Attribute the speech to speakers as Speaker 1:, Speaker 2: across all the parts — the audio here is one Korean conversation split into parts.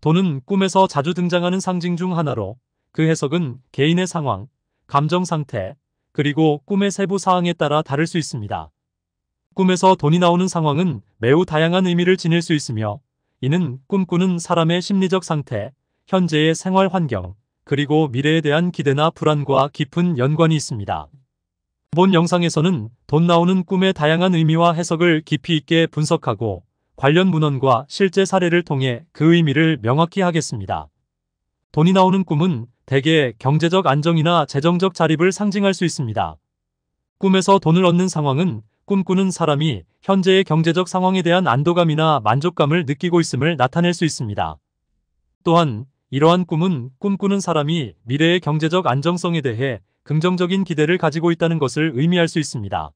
Speaker 1: 돈은 꿈에서 자주 등장하는 상징 중 하나로 그 해석은 개인의 상황, 감정 상태, 그리고 꿈의 세부 사항에 따라 다를 수 있습니다. 꿈에서 돈이 나오는 상황은 매우 다양한 의미를 지닐 수 있으며 이는 꿈꾸는 사람의 심리적 상태, 현재의 생활 환경, 그리고 미래에 대한 기대나 불안과 깊은 연관이 있습니다. 본 영상에서는 돈 나오는 꿈의 다양한 의미와 해석을 깊이 있게 분석하고 관련 문헌과 실제 사례를 통해 그 의미를 명확히 하겠습니다. 돈이 나오는 꿈은 대개 경제적 안정이나 재정적 자립을 상징할 수 있습니다. 꿈에서 돈을 얻는 상황은 꿈꾸는 사람이 현재의 경제적 상황에 대한 안도감이나 만족감을 느끼고 있음을 나타낼 수 있습니다. 또한 이러한 꿈은 꿈꾸는 사람이 미래의 경제적 안정성에 대해 긍정적인 기대를 가지고 있다는 것을 의미할 수 있습니다.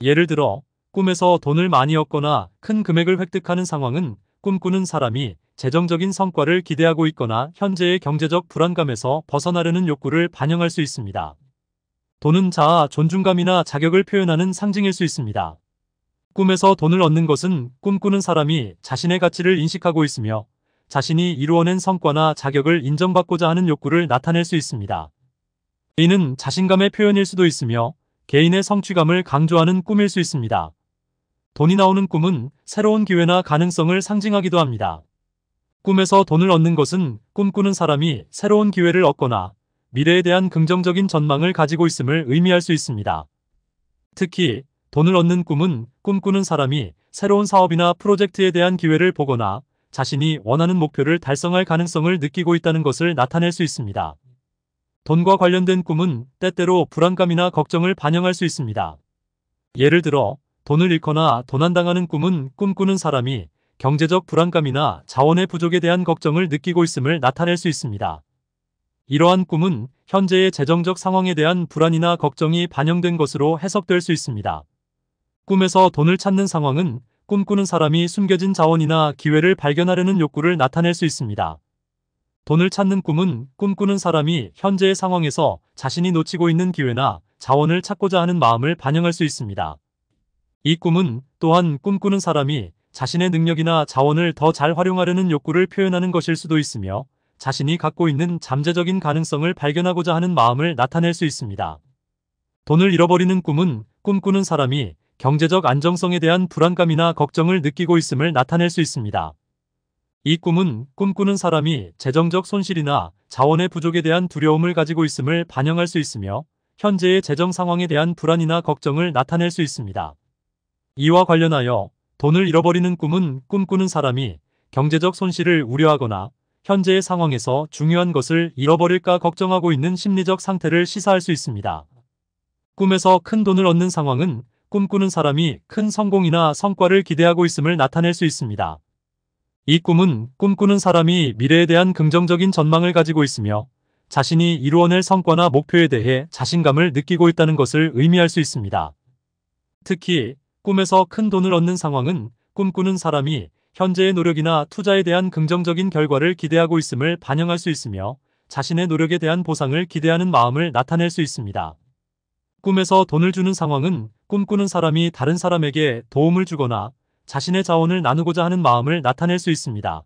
Speaker 1: 예를 들어 꿈에서 돈을 많이 얻거나 큰 금액을 획득하는 상황은 꿈꾸는 사람이 재정적인 성과를 기대하고 있거나 현재의 경제적 불안감에서 벗어나려는 욕구를 반영할 수 있습니다. 돈은 자아, 존중감이나 자격을 표현하는 상징일 수 있습니다. 꿈에서 돈을 얻는 것은 꿈꾸는 사람이 자신의 가치를 인식하고 있으며 자신이 이루어낸 성과나 자격을 인정받고자 하는 욕구를 나타낼 수 있습니다. 이는 자신감의 표현일 수도 있으며 개인의 성취감을 강조하는 꿈일 수 있습니다. 돈이 나오는 꿈은 새로운 기회나 가능성을 상징하기도 합니다. 꿈에서 돈을 얻는 것은 꿈꾸는 사람이 새로운 기회를 얻거나 미래에 대한 긍정적인 전망을 가지고 있음을 의미할 수 있습니다. 특히 돈을 얻는 꿈은 꿈꾸는 사람이 새로운 사업이나 프로젝트에 대한 기회를 보거나 자신이 원하는 목표를 달성할 가능성을 느끼고 있다는 것을 나타낼 수 있습니다. 돈과 관련된 꿈은 때때로 불안감이나 걱정을 반영할 수 있습니다. 예를 들어 돈을 잃거나 도난당하는 꿈은 꿈꾸는 사람이 경제적 불안감이나 자원의 부족에 대한 걱정을 느끼고 있음을 나타낼 수 있습니다. 이러한 꿈은 현재의 재정적 상황에 대한 불안이나 걱정이 반영된 것으로 해석될 수 있습니다. 꿈에서 돈을 찾는 상황은 꿈꾸는 사람이 숨겨진 자원이나 기회를 발견하려는 욕구를 나타낼 수 있습니다. 돈을 찾는 꿈은 꿈꾸는 사람이 현재의 상황에서 자신이 놓치고 있는 기회나 자원을 찾고자 하는 마음을 반영할 수 있습니다. 이 꿈은 또한 꿈꾸는 사람이 자신의 능력이나 자원을 더 잘 활용하려는 욕구를 표현하는 것일 수도 있으며 자신이 갖고 있는 잠재적인 가능성을 발견하고자 하는 마음을 나타낼 수 있습니다. 돈을 잃어버리는 꿈은 꿈꾸는 사람이 경제적 안정성에 대한 불안감이나 걱정을 느끼고 있음을 나타낼 수 있습니다. 이 꿈은 꿈꾸는 사람이 재정적 손실이나 자원의 부족에 대한 두려움을 가지고 있음을 반영할 수 있으며 현재의 재정 상황에 대한 불안이나 걱정을 나타낼 수 있습니다. 이와 관련하여 돈을 잃어버리는 꿈은 꿈꾸는 사람이 경제적 손실을 우려하거나 현재의 상황에서 중요한 것을 잃어버릴까 걱정하고 있는 심리적 상태를 시사할 수 있습니다. 꿈에서 큰 돈을 얻는 상황은 꿈꾸는 사람이 큰 성공이나 성과를 기대하고 있음을 나타낼 수 있습니다. 이 꿈은 꿈꾸는 사람이 미래에 대한 긍정적인 전망을 가지고 있으며 자신이 이루어낼 성과나 목표에 대해 자신감을 느끼고 있다는 것을 의미할 수 있습니다. 특히 꿈에서 큰 돈을 얻는 상황은 꿈꾸는 사람이 현재의 노력이나 투자에 대한 긍정적인 결과를 기대하고 있음을 반영할 수 있으며 자신의 노력에 대한 보상을 기대하는 마음을 나타낼 수 있습니다. 꿈에서 돈을 주는 상황은 꿈꾸는 사람이 다른 사람에게 도움을 주거나 자신의 자원을 나누고자 하는 마음을 나타낼 수 있습니다.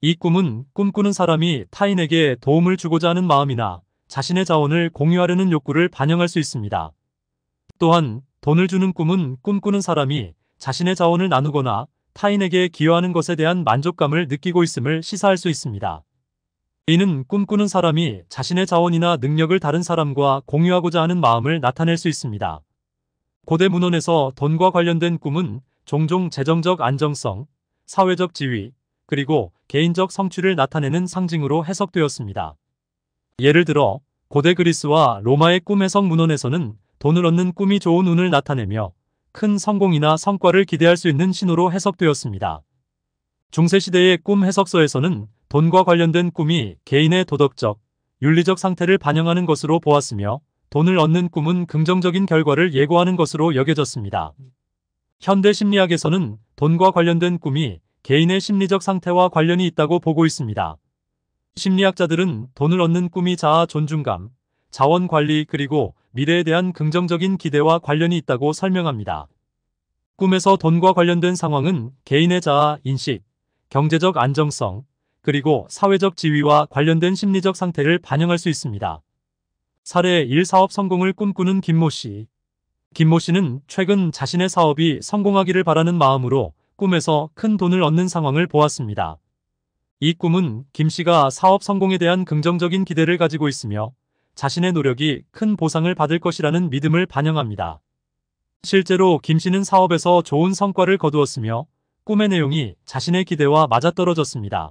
Speaker 1: 이 꿈은 꿈꾸는 사람이 타인에게 도움을 주고자 하는 마음이나 자신의 자원을 공유하려는 욕구를 반영할 수 있습니다. 또한 돈을 주는 꿈은 꿈꾸는 사람이 자신의 자원을 나누거나 타인에게 기여하는 것에 대한 만족감을 느끼고 있음을 시사할 수 있습니다. 이는 꿈꾸는 사람이 자신의 자원이나 능력을 다른 사람과 공유하고자 하는 마음을 나타낼 수 있습니다. 고대 문헌에서 돈과 관련된 꿈은 종종 재정적 안정성, 사회적 지위, 그리고 개인적 성취를 나타내는 상징으로 해석되었습니다. 예를 들어 고대 그리스와 로마의 꿈 해석 문헌에서는 돈을 얻는 꿈이 좋은 운을 나타내며 큰 성공이나 성과를 기대할 수 있는 신호로 해석되었습니다. 중세시대의 꿈 해석서에서는 돈과 관련된 꿈이 개인의 도덕적, 윤리적 상태를 반영하는 것으로 보았으며 돈을 얻는 꿈은 긍정적인 결과를 예고하는 것으로 여겨졌습니다. 현대 심리학에서는 돈과 관련된 꿈이 개인의 심리적 상태와 관련이 있다고 보고 있습니다. 심리학자들은 돈을 얻는 꿈이 자아 존중감, 자원 관리 그리고 미래에 대한 긍정적인 기대와 관련이 있다고 설명합니다. 꿈에서 돈과 관련된 상황은 개인의 자아, 인식, 경제적 안정성, 그리고 사회적 지위와 관련된 심리적 상태를 반영할 수 있습니다. 사례 1 사업 성공을 꿈꾸는 김모 씨. 김모 씨는 최근 자신의 사업이 성공하기를 바라는 마음으로 꿈에서 큰 돈을 얻는 상황을 보았습니다. 이 꿈은 김 씨가 사업 성공에 대한 긍정적인 기대를 가지고 있으며 자신의 노력이 큰 보상을 받을 것이라는 믿음을 반영합니다. 실제로 김 씨는 사업에서 좋은 성과를 거두었으며 꿈의 내용이 자신의 기대와 맞아떨어졌습니다.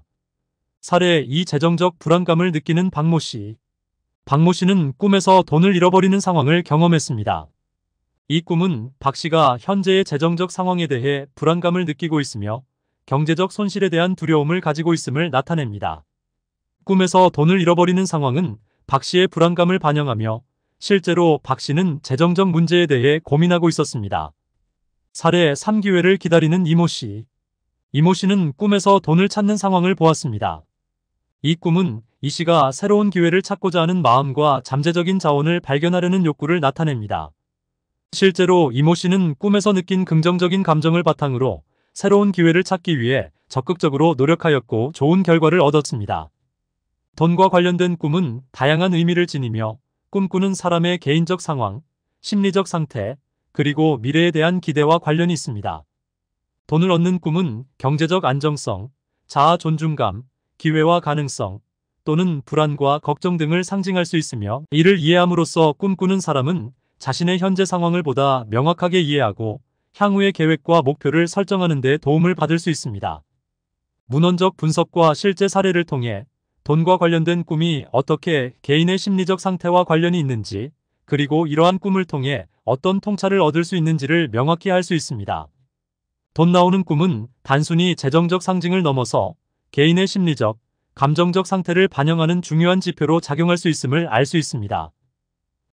Speaker 1: 사례 이 재정적 불안감을 느끼는 박 모 씨. 박 모 씨는 꿈에서 돈을 잃어버리는 상황을 경험했습니다. 이 꿈은 박 씨가 현재의 재정적 상황에 대해 불안감을 느끼고 있으며 경제적 손실에 대한 두려움을 가지고 있음을 나타냅니다. 꿈에서 돈을 잃어버리는 상황은 박 씨의 불안감을 반영하며 실제로 박 씨는 재정적 문제에 대해 고민하고 있었습니다. 사례 3기회를 기다리는 이모 씨. 이모 씨는 꿈에서 돈을 찾는 상황을 보았습니다. 이 꿈은 이 씨가 새로운 기회를 찾고자 하는 마음과 잠재적인 자원을 발견하려는 욕구를 나타냅니다. 실제로 이모 씨는 꿈에서 느낀 긍정적인 감정을 바탕으로 새로운 기회를 찾기 위해 적극적으로 노력하였고 좋은 결과를 얻었습니다. 돈과 관련된 꿈은 다양한 의미를 지니며 꿈꾸는 사람의 개인적 상황, 심리적 상태, 그리고 미래에 대한 기대와 관련이 있습니다. 돈을 얻는 꿈은 경제적 안정성, 자아 존중감, 기회와 가능성, 또는 불안과 걱정 등을 상징할 수 있으며 이를 이해함으로써 꿈꾸는 사람은 자신의 현재 상황을 보다 명확하게 이해하고 향후의 계획과 목표를 설정하는 데 도움을 받을 수 있습니다. 문헌적 분석과 실제 사례를 통해 돈과 관련된 꿈이 어떻게 개인의 심리적 상태와 관련이 있는지 그리고 이러한 꿈을 통해 어떤 통찰을 얻을 수 있는지를 명확히 알 수 있습니다. 돈 나오는 꿈은 단순히 재정적 상징을 넘어서 개인의 심리적, 감정적 상태를 반영하는 중요한 지표로 작용할 수 있음을 알 수 있습니다.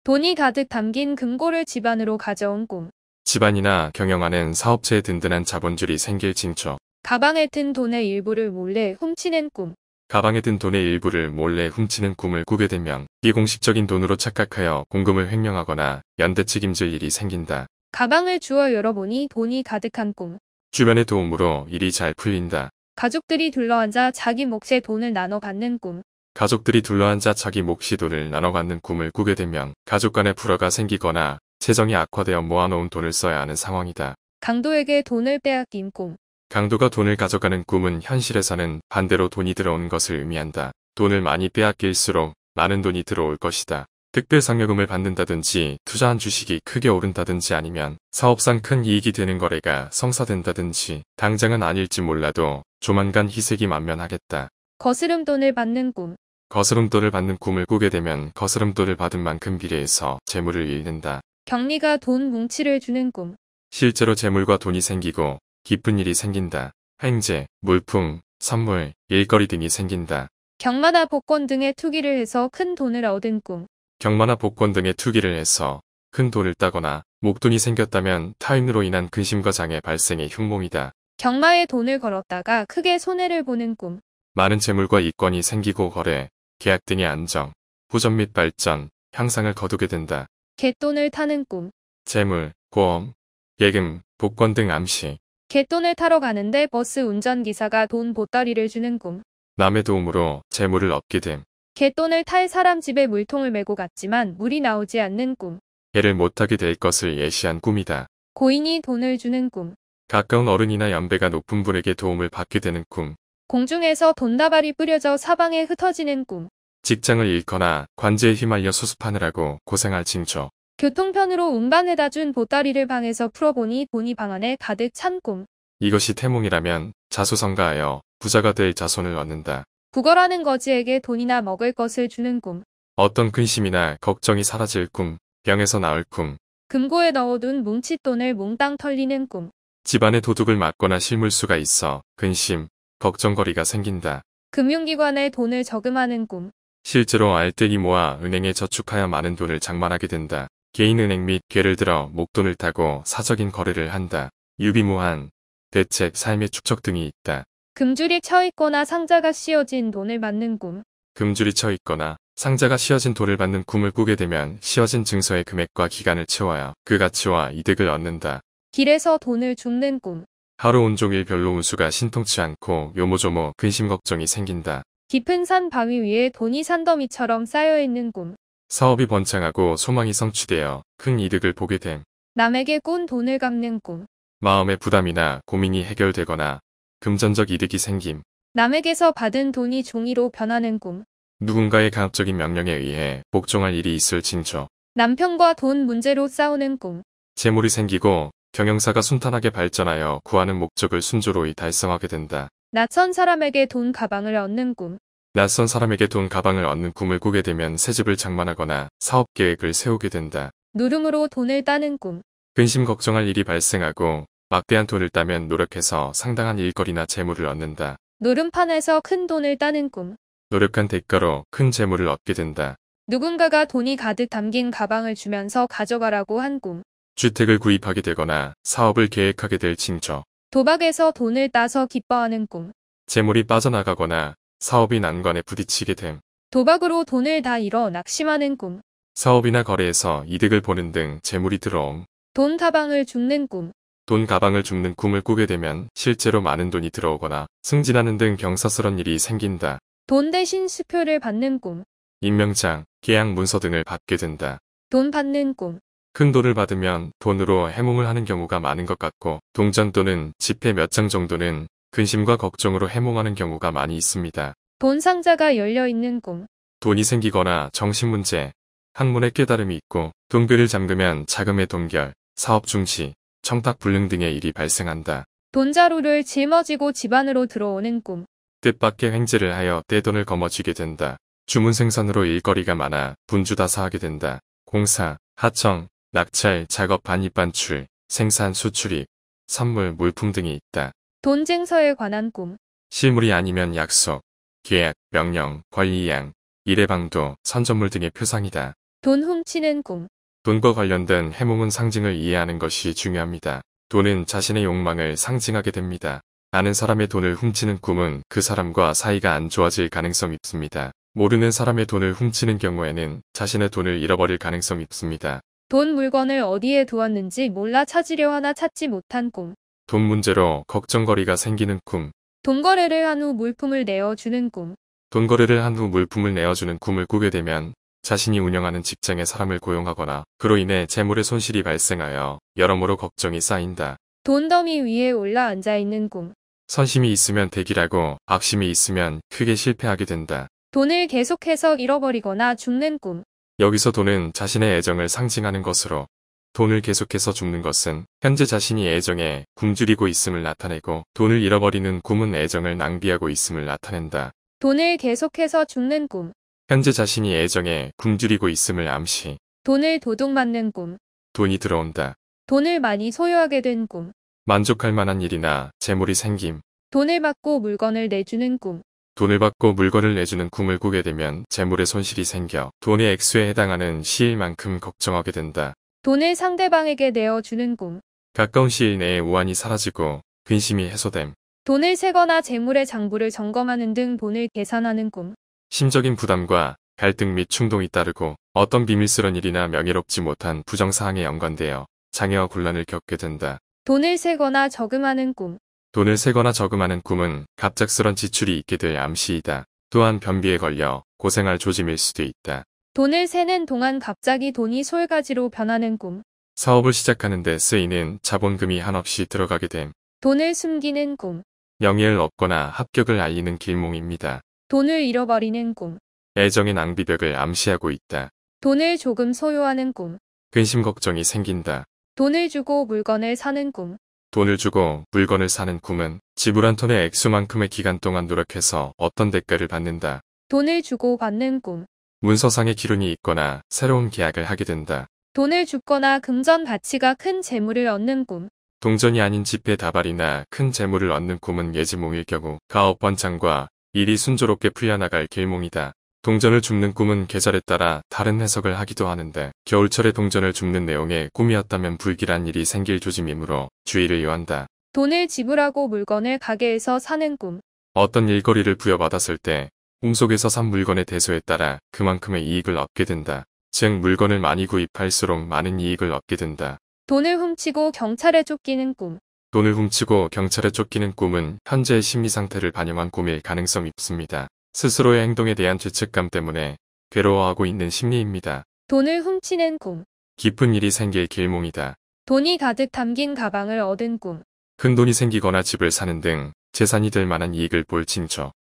Speaker 2: 돈이 가득 담긴 금고를 집안으로 가져온 꿈.
Speaker 3: 집안이나 경영하는 사업체에 든든한 자본줄이 생길 징조.
Speaker 2: 가방에 든 돈의 일부를 몰래 훔치는 꿈.
Speaker 3: 가방에 든 돈의 일부를 몰래 훔치는 꿈을 꾸게 되면 비공식적인 돈으로 착각하여 공금을 횡령하거나 연대 책임질 일이 생긴다.
Speaker 2: 가방을 주워 열어보니 돈이 가득한 꿈.
Speaker 3: 주변의 도움으로 일이 잘 풀린다.
Speaker 2: 가족들이 둘러앉아 자기 몫의 돈을 나눠 받는 꿈.
Speaker 3: 가족들이 둘러앉아 자기 몫이 돈을 나눠 받는 꿈을 꾸게 되면 가족 간의 불화가 생기거나 재정이 악화되어 모아놓은 돈을 써야 하는 상황이다.
Speaker 2: 강도에게 돈을 빼앗긴 꿈.
Speaker 3: 강도가 돈을 가져가는 꿈은 현실에서는 반대로 돈이 들어온 것을 의미한다. 돈을 많이 빼앗길수록 많은 돈이 들어올 것이다. 특별상여금을 받는다든지 투자한 주식이 크게 오른다든지 아니면 사업상 큰 이익이 되는 거래가 성사된다든지 당장은 아닐지 몰라도 조만간 희색이 만면하겠다.
Speaker 2: 거스름 돈을 받는 꿈
Speaker 3: 거스름 돈을 받는 꿈을 꾸게 되면 거스름 돈을 받은 만큼 비례해서 재물을 잃는다.
Speaker 2: 격리가 돈 뭉치를 주는 꿈
Speaker 3: 실제로 재물과 돈이 생기고 기쁜 일이 생긴다. 행제, 물품, 선물, 일거리 등이 생긴다.
Speaker 2: 경마나 복권 등의 투기를 해서 큰 돈을 얻은 꿈.
Speaker 3: 경마나 복권 등의 투기를 해서 큰 돈을 따거나 목돈이 생겼다면 타인으로 인한 근심과 장애 발생의 흉몽이다.
Speaker 2: 경마에 돈을 걸었다가 크게 손해를 보는 꿈.
Speaker 3: 많은 재물과 이권이 생기고 거래, 계약 등의 안정, 호전 및 발전, 향상을 거두게 된다.
Speaker 2: 갯돈을 타는 꿈.
Speaker 3: 재물, 보험, 예금, 복권 등 암시,
Speaker 2: 갯돈을 타러 가는데 버스 운전기사가 돈 보따리를 주는 꿈.
Speaker 3: 남의 도움으로 재물을 얻게 됨.
Speaker 2: 갯돈을 탈 사람 집에 물통을 메고 갔지만 물이 나오지 않는 꿈.
Speaker 3: 해를 못하게 될 것을 예시한 꿈이다.
Speaker 2: 고인이 돈을 주는 꿈.
Speaker 3: 가까운 어른이나 연배가 높은 분에게 도움을 받게 되는 꿈.
Speaker 2: 공중에서 돈다발이 뿌려져 사방에 흩어지는 꿈.
Speaker 3: 직장을 잃거나 관제에 휘말려 수습하느라고 고생할 징조.
Speaker 2: 교통편으로 운반해다 준 보따리를 방에서 풀어보니 돈이 방 안에 가득 찬 꿈.
Speaker 3: 이것이 태몽이라면 자수성가하여 부자가 될 자손을 얻는다.
Speaker 2: 구걸하는 거지에게 돈이나 먹을 것을 주는 꿈.
Speaker 3: 어떤 근심이나 걱정이 사라질 꿈, 병에서 나올 꿈,
Speaker 2: 금고에 넣어둔 뭉칫돈을 몽땅 털리는 꿈.
Speaker 3: 집안에 도둑을 맞거나 실물수가 있어 근심, 걱정거리가 생긴다.
Speaker 2: 금융기관에 돈을 저금하는 꿈.
Speaker 3: 실제로 알뜰히 모아 은행에 저축하여 많은 돈을 장만하게 된다. 개인은행 및 괴를 들어 목돈을 타고 사적인 거래를 한다. 유비무한, 대책, 삶의 축적 등이 있다.
Speaker 2: 금줄이 쳐있거나 상자가 씌어진 돈을 받는 꿈.
Speaker 3: 금줄이 쳐있거나 상자가 씌어진 돈을 받는 꿈을 꾸게 되면 씌어진 증서의 금액과 기간을 채워야 그 가치와 이득을 얻는다.
Speaker 2: 길에서 돈을 줍는 꿈.
Speaker 3: 하루 온종일 별로 운수가 신통치 않고 요모조모 근심 걱정이 생긴다.
Speaker 2: 깊은 산 바위 위에 돈이 산더미처럼 쌓여있는 꿈.
Speaker 3: 사업이 번창하고 소망이 성취되어 큰 이득을 보게 됨.
Speaker 2: 남에게 꼰 돈을 갚는 꿈.
Speaker 3: 마음의 부담이나 고민이 해결되거나 금전적 이득이 생김.
Speaker 2: 남에게서 받은 돈이 종이로 변하는 꿈.
Speaker 3: 누군가의 강압적인 명령에 의해 복종할 일이 있을 징조.
Speaker 2: 남편과 돈 문제로 싸우는 꿈.
Speaker 3: 재물이 생기고 경영사가 순탄하게 발전하여 구하는 목적을 순조로이 달성하게 된다.
Speaker 2: 낯선 사람에게 돈 가방을 얻는 꿈.
Speaker 3: 낯선 사람에게 돈 가방을 얻는 꿈을 꾸게 되면 새 집을 장만하거나 사업 계획을 세우게 된다.
Speaker 2: 누름으로 돈을 따는 꿈.
Speaker 3: 근심 걱정할 일이 발생하고 막대한 돈을 따면 노력해서 상당한 일거리나 재물을 얻는다.
Speaker 2: 노름판에서 큰 돈을 따는 꿈.
Speaker 3: 노력한 대가로 큰 재물을 얻게 된다.
Speaker 2: 누군가가 돈이 가득 담긴 가방을 주면서 가져가라고 한 꿈.
Speaker 3: 주택을 구입하게 되거나 사업을 계획하게 될 징조.
Speaker 2: 도박에서 돈을 따서 기뻐하는 꿈.
Speaker 3: 재물이 빠져나가거나 사업이 난관에 부딪히게 됨.
Speaker 2: 도박으로 돈을 다 잃어 낙심하는 꿈.
Speaker 3: 사업이나 거래에서 이득을 보는 등 재물이 들어옴.
Speaker 2: 돈 가방을 줍는 꿈.
Speaker 3: 돈 가방을 줍는 꿈을 꾸게 되면 실제로 많은 돈이 들어오거나 승진하는 등 경사스런 일이 생긴다.
Speaker 2: 돈 대신 수표를 받는 꿈.
Speaker 3: 임명장, 계약 문서 등을 받게 된다.
Speaker 2: 돈 받는 꿈.
Speaker 3: 큰 돈을 받으면 돈으로 해몽을 하는 경우가 많은 것 같고 동전 또는 지폐 몇 장 정도는 근심과 걱정으로 해몽하는 경우가 많이 있습니다.
Speaker 2: 돈 상자가 열려있는 꿈.
Speaker 3: 돈이 생기거나 정신문제, 학문의 깨달음이 있고 동비을 잠그면 자금의 동결, 사업 중시, 청탁 불능 등의 일이 발생한다.
Speaker 2: 돈자루를 짊어지고 집안으로 들어오는 꿈.
Speaker 3: 뜻밖의 횡재를 하여 떼돈을 거머쥐게 된다. 주문 생산으로 일거리가 많아 분주다사하게 된다. 공사, 하청, 낙찰, 작업 반입 반출, 생산 수출입, 선물, 물품 등이 있다.
Speaker 2: 돈쟁서에 관한 꿈.
Speaker 3: 실물이 아니면 약속, 계약, 명령, 권리양 일해방도, 선전물 등의 표상이다.
Speaker 2: 돈 훔치는 꿈.
Speaker 3: 돈과 관련된 해몽은 상징을 이해하는 것이 중요합니다. 돈은 자신의 욕망을 상징하게 됩니다. 아는 사람의 돈을 훔치는 꿈은 그 사람과 사이가 안 좋아질 가능성이 있습니다. 모르는 사람의 돈을 훔치는 경우에는 자신의 돈을 잃어버릴 가능성이 있습니다.
Speaker 2: 돈 물건을 어디에 두었는지 몰라 찾으려 하나 찾지 못한 꿈.
Speaker 3: 돈 문제로 걱정거리가 생기는 꿈.
Speaker 2: 돈 거래를 한 후 물품을 내어주는 꿈.
Speaker 3: 돈 거래를 한 후 물품을 내어주는 꿈을 꾸게 되면 자신이 운영하는 직장에 사람을 고용하거나 그로 인해 재물의 손실이 발생하여 여러모로 걱정이 쌓인다.
Speaker 2: 돈 더미 위에 올라 앉아있는 꿈.
Speaker 3: 선심이 있으면 대기라고 악심이 있으면 크게 실패하게 된다.
Speaker 2: 돈을 계속해서 잃어버리거나 죽는 꿈.
Speaker 3: 여기서 돈은 자신의 애정을 상징하는 것으로 돈을 계속해서 줍는 것은 현재 자신이 애정에 굶주리고 있음을 나타내고 돈을 잃어버리는 꿈은 애정을 낭비하고 있음을 나타낸다.
Speaker 2: 돈을 계속해서 죽는 꿈.
Speaker 3: 현재 자신이 애정에 굶주리고 있음을 암시.
Speaker 2: 돈을 도둑맞는 꿈.
Speaker 3: 돈이 들어온다.
Speaker 2: 돈을 많이 소유하게 된 꿈.
Speaker 3: 만족할 만한 일이나 재물이 생김.
Speaker 2: 돈을 받고 물건을 내주는 꿈.
Speaker 3: 돈을 받고 물건을 내주는 꿈을 꾸게 되면 재물에 손실이 생겨 돈의 액수에 해당하는 시일만큼 걱정하게 된다.
Speaker 2: 돈을 상대방에게 내어주는 꿈.
Speaker 3: 가까운 시일 내에 우환이 사라지고 근심이 해소됨.
Speaker 2: 돈을 세거나 재물의 장부를 점검하는 등 돈을 계산하는 꿈.
Speaker 3: 심적인 부담과 갈등 및 충동이 따르고 어떤 비밀스런 일이나 명예롭지 못한 부정사항에 연관되어 장애와 곤란을 겪게 된다.
Speaker 2: 돈을 세거나 저금하는 꿈.
Speaker 3: 돈을 세거나 저금하는 꿈은 갑작스런 지출이 있게 될 암시이다. 또한 변비에 걸려 고생할 조짐일 수도 있다.
Speaker 2: 돈을 세는 동안 갑자기 돈이 솔가지로 변하는 꿈.
Speaker 3: 사업을 시작하는데 쓰이는 자본금이 한없이 들어가게 됨.
Speaker 2: 돈을 숨기는 꿈.
Speaker 3: 영예를 얻거나 합격을 알리는 길몽입니다.
Speaker 2: 돈을 잃어버리는 꿈.
Speaker 3: 애정의 낭비벽을 암시하고 있다.
Speaker 2: 돈을 조금 소유하는 꿈.
Speaker 3: 근심 걱정이 생긴다.
Speaker 2: 돈을 주고 물건을 사는 꿈.
Speaker 3: 돈을 주고 물건을 사는 꿈은 지불한 톤의 액수만큼의 기간 동안 노력해서 어떤 대가를 받는다.
Speaker 2: 돈을 주고 받는 꿈.
Speaker 3: 문서상의 기론이 있거나 새로운 계약을 하게 된다.
Speaker 2: 돈을 줍거나 금전 가치가 큰 재물을 얻는 꿈.
Speaker 3: 동전이 아닌 지폐 다발이나 큰 재물을 얻는 꿈은 예지몽일 경우 가업 번창과 일이 순조롭게 풀려나갈 길몽이다. 동전을 줍는 꿈은 계절에 따라 다른 해석을 하기도 하는데 겨울철에 동전을 줍는 내용의 꿈이었다면 불길한 일이 생길 조짐이므로 주의를 요한다.
Speaker 2: 돈을 지불하고 물건을 가게에서 사는 꿈.
Speaker 3: 어떤 일거리를 부여받았을 때 꿈속에서 산 물건의 대소에 따라 그만큼의 이익을 얻게 된다. 즉 물건을 많이 구입할수록 많은 이익을 얻게 된다.
Speaker 2: 돈을 훔치고 경찰에 쫓기는 꿈
Speaker 3: 돈을 훔치고 경찰에 쫓기는 꿈은 현재의 심리 상태를 반영한 꿈일 가능성이 있습니다. 스스로의 행동에 대한 죄책감 때문에 괴로워하고 있는 심리입니다.
Speaker 2: 돈을 훔치는 꿈
Speaker 3: 깊은 일이 생길 길몽이다.
Speaker 2: 돈이 가득 담긴 가방을 얻은 꿈
Speaker 3: 큰 돈이 생기거나 집을 사는 등 재산이 될 만한 이익을 볼 징조.